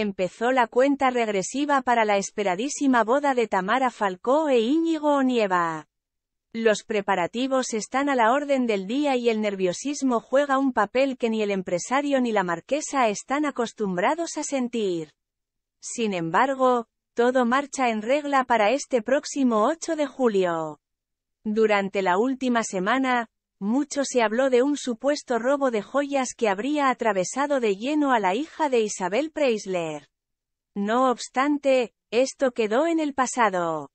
empezó la cuenta regresiva para la esperadísima boda de Tamara Falcó e Íñigo Nieva. Los preparativos están a la orden del día y el nerviosismo juega un papel que ni el empresario ni la marquesa están acostumbrados a sentir. Sin embargo, todo marcha en regla para este próximo 8 de julio. Durante la última semana, mucho se habló de un supuesto robo de joyas que habría atravesado de lleno a la hija de Isabel Preisler. No obstante, esto quedó en el pasado.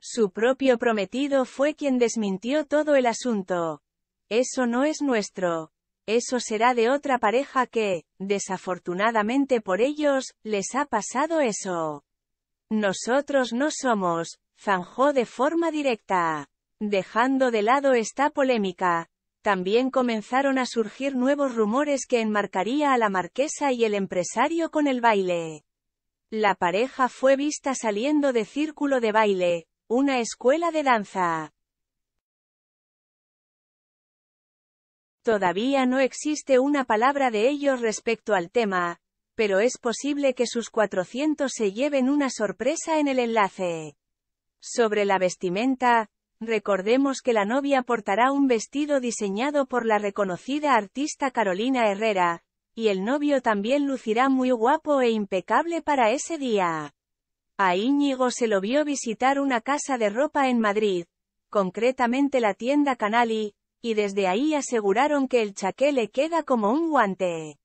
Su propio prometido fue quien desmintió todo el asunto. Eso no es nuestro. Eso será de otra pareja que, desafortunadamente por ellos, les ha pasado eso. Nosotros no somos, zanjó de forma directa. Dejando de lado esta polémica, también comenzaron a surgir nuevos rumores que enmarcaría a la marquesa y el empresario con el baile. La pareja fue vista saliendo de Círculo de Baile, una escuela de danza. Todavía no existe una palabra de ellos respecto al tema, pero es posible que sus 400 se lleven una sorpresa en el enlace. Sobre la vestimenta, recordemos que la novia portará un vestido diseñado por la reconocida artista Carolina Herrera, y el novio también lucirá muy guapo e impecable para ese día. A Íñigo se lo vio visitar una casa de ropa en Madrid, concretamente la tienda Canali, y desde ahí aseguraron que el chaqué le queda como un guante.